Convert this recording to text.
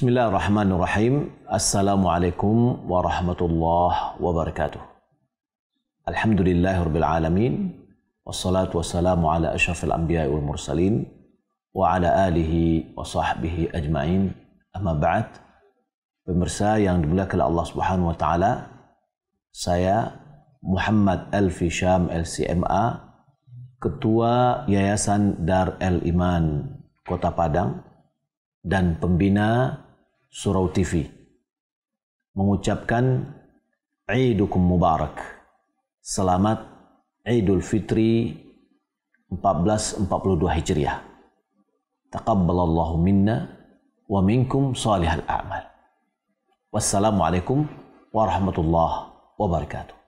Bismillahirrahmanirrahim. Assalamualaikum warahmatullahi wabarakatuh. Alhamdulillahirabbil alamin. Wassalatu wassalamu ala asyrafil anbiya'i wal mursalin wa ala alihi wa sahbihi ajmain. Amma ba'd. Pemirsa yang dimuliakan Allah Subhanahu wa taala, saya Muhammad Alfi Syam LCMA, Ketua Yayasan Dar El Iman Kota Padang dan pembina Surau TV mengucapkan Aidukum Mubarak. Selamat Idul Fitri 1442 Hijriah. Taqabbalallahu minna wa minkum salihal a'mal. Wassalamualaikum warahmatullahi wabarakatuh.